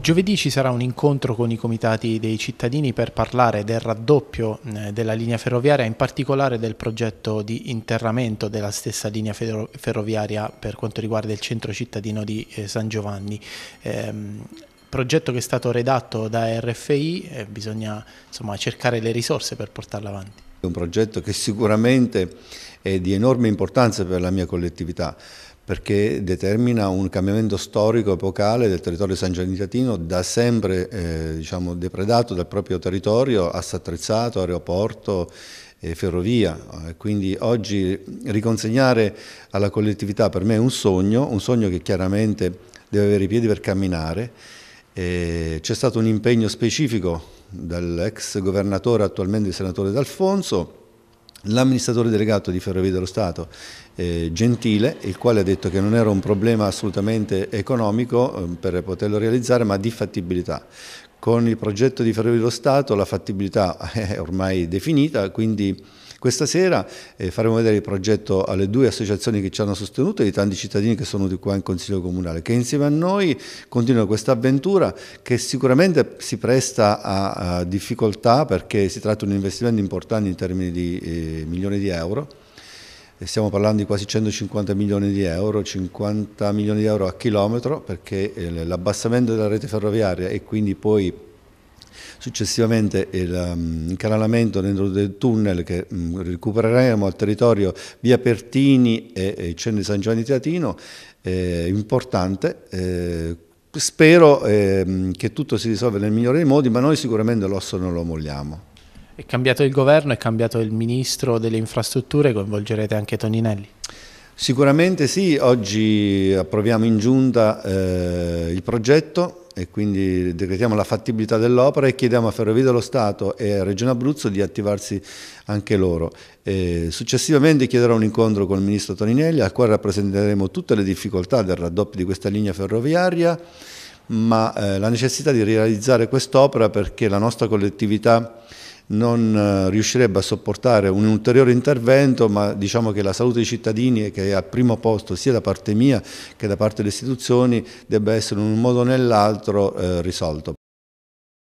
Giovedì ci sarà un incontro con i comitati dei cittadini per parlare del raddoppio eh, della linea ferroviaria, in particolare del progetto di interramento della stessa linea ferroviaria per quanto riguarda il centro cittadino di eh, San Giovanni. Ehm, progetto che è stato redatto da RFI, eh, bisogna insomma, cercare le risorse per portarlo avanti. È un progetto che sicuramente è di enorme importanza per la mia collettività perché determina un cambiamento storico epocale del territorio San sangianitino da sempre eh, diciamo, depredato dal proprio territorio, assatrezzato, aeroporto e ferrovia. Eh, quindi oggi riconsegnare alla collettività per me è un sogno, un sogno che chiaramente deve avere i piedi per camminare. C'è stato un impegno specifico dall'ex governatore, attualmente il senatore D'Alfonso, l'amministratore delegato di Ferrovie dello Stato eh, Gentile, il quale ha detto che non era un problema assolutamente economico eh, per poterlo realizzare, ma di fattibilità. Con il progetto di Ferrovie dello Stato la fattibilità è ormai definita, quindi questa sera eh, faremo vedere il progetto alle due associazioni che ci hanno sostenuto e ai tanti cittadini che sono di qua in Consiglio Comunale, che insieme a noi continuano questa avventura che sicuramente si presta a, a difficoltà perché si tratta di un investimento importante in termini di eh, milioni di euro eh, stiamo parlando di quasi 150 milioni di euro, 50 milioni di euro a chilometro perché eh, l'abbassamento della rete ferroviaria e quindi poi Successivamente l'incanalamento um, dentro del tunnel che mm, recupereremo al territorio via Pertini e di San Giovanni Teatino è importante. Eh, spero ehm, che tutto si risolva nel migliore dei modi, ma noi sicuramente l'osso non lo molliamo. È cambiato il governo, è cambiato il ministro delle infrastrutture, coinvolgerete anche Toninelli? Sicuramente sì, oggi approviamo in giunta eh, il progetto e quindi decretiamo la fattibilità dell'opera e chiediamo a Ferrovie dello Stato e a Regione Abruzzo di attivarsi anche loro. E successivamente chiederò un incontro con il Ministro Toninelli al quale rappresenteremo tutte le difficoltà del raddoppio di questa linea ferroviaria ma eh, la necessità di realizzare quest'opera perché la nostra collettività non eh, riuscirebbe a sopportare un ulteriore intervento, ma diciamo che la salute dei cittadini, che è al primo posto sia da parte mia che da parte delle istituzioni, debba essere in un modo o nell'altro eh, risolto.